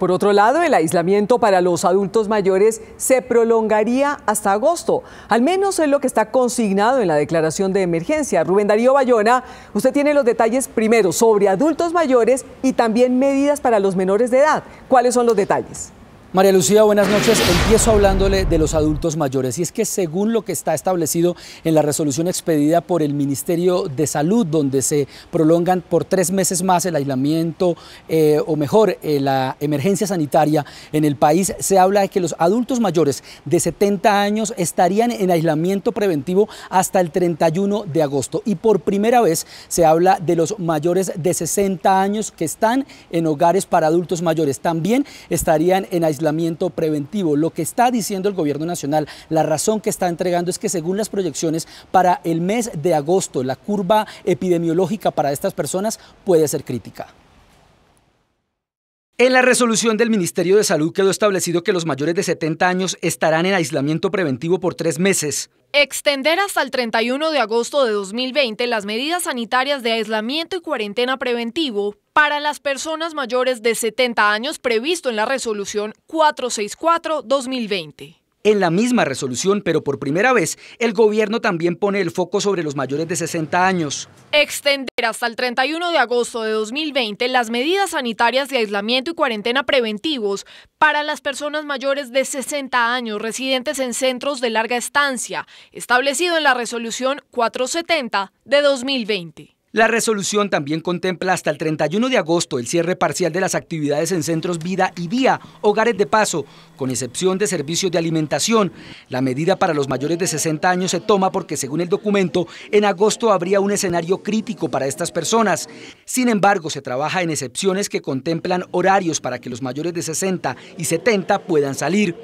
Por otro lado, el aislamiento para los adultos mayores se prolongaría hasta agosto, al menos es lo que está consignado en la declaración de emergencia. Rubén Darío Bayona, usted tiene los detalles primero sobre adultos mayores y también medidas para los menores de edad. ¿Cuáles son los detalles? María Lucía, buenas noches. Empiezo hablándole de los adultos mayores. Y es que según lo que está establecido en la resolución expedida por el Ministerio de Salud, donde se prolongan por tres meses más el aislamiento, eh, o mejor, eh, la emergencia sanitaria en el país, se habla de que los adultos mayores de 70 años estarían en aislamiento preventivo hasta el 31 de agosto. Y por primera vez se habla de los mayores de 60 años que están en hogares para adultos mayores. También estarían en aislamiento aislamiento preventivo. Lo que está diciendo el gobierno nacional, la razón que está entregando es que según las proyecciones para el mes de agosto, la curva epidemiológica para estas personas puede ser crítica. En la resolución del Ministerio de Salud quedó establecido que los mayores de 70 años estarán en aislamiento preventivo por tres meses. Extender hasta el 31 de agosto de 2020 las medidas sanitarias de aislamiento y cuarentena preventivo para las personas mayores de 70 años previsto en la resolución 464-2020. En la misma resolución, pero por primera vez, el gobierno también pone el foco sobre los mayores de 60 años. Extender hasta el 31 de agosto de 2020 las medidas sanitarias de aislamiento y cuarentena preventivos para las personas mayores de 60 años residentes en centros de larga estancia, establecido en la resolución 470 de 2020. La resolución también contempla hasta el 31 de agosto el cierre parcial de las actividades en centros vida y vía, hogares de paso, con excepción de servicios de alimentación. La medida para los mayores de 60 años se toma porque, según el documento, en agosto habría un escenario crítico para estas personas. Sin embargo, se trabaja en excepciones que contemplan horarios para que los mayores de 60 y 70 puedan salir.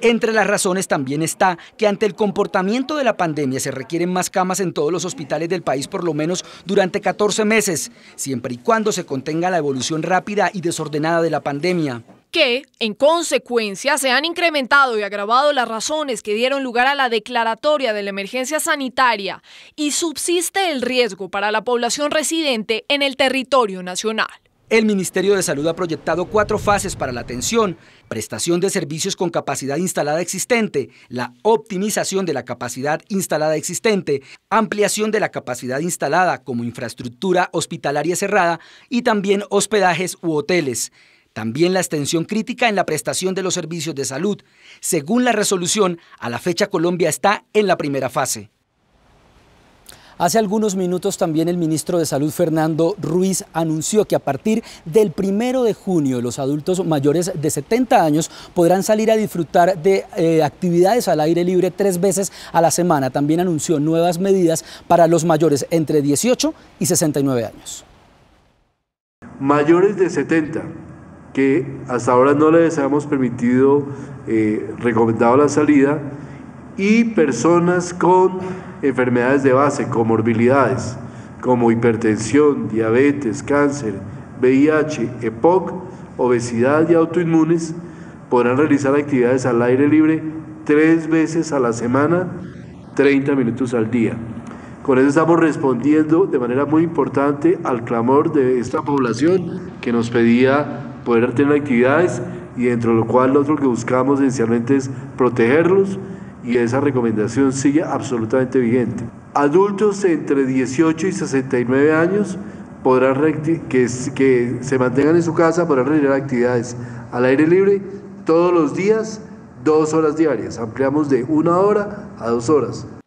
Entre las razones también está que ante el comportamiento de la pandemia se requieren más camas en todos los hospitales del país por lo menos durante 14 meses, siempre y cuando se contenga la evolución rápida y desordenada de la pandemia que, en consecuencia, se han incrementado y agravado las razones que dieron lugar a la declaratoria de la emergencia sanitaria y subsiste el riesgo para la población residente en el territorio nacional. El Ministerio de Salud ha proyectado cuatro fases para la atención, prestación de servicios con capacidad instalada existente, la optimización de la capacidad instalada existente, ampliación de la capacidad instalada como infraestructura hospitalaria cerrada y también hospedajes u hoteles. También la extensión crítica en la prestación de los servicios de salud. Según la resolución, a la fecha Colombia está en la primera fase. Hace algunos minutos también el ministro de Salud, Fernando Ruiz, anunció que a partir del primero de junio los adultos mayores de 70 años podrán salir a disfrutar de eh, actividades al aire libre tres veces a la semana. También anunció nuevas medidas para los mayores entre 18 y 69 años. Mayores de 70 que hasta ahora no les habíamos permitido, eh, recomendado la salida, y personas con enfermedades de base, comorbilidades, como hipertensión, diabetes, cáncer, VIH, EPOC, obesidad y autoinmunes, podrán realizar actividades al aire libre tres veces a la semana, 30 minutos al día. Con eso estamos respondiendo de manera muy importante al clamor de esta población que nos pedía poder tener actividades y dentro de lo cual lo que buscamos esencialmente es protegerlos y esa recomendación sigue absolutamente vigente. Adultos entre 18 y 69 años podrán que, que se mantengan en su casa podrán realizar actividades al aire libre todos los días, dos horas diarias. Ampliamos de una hora a dos horas.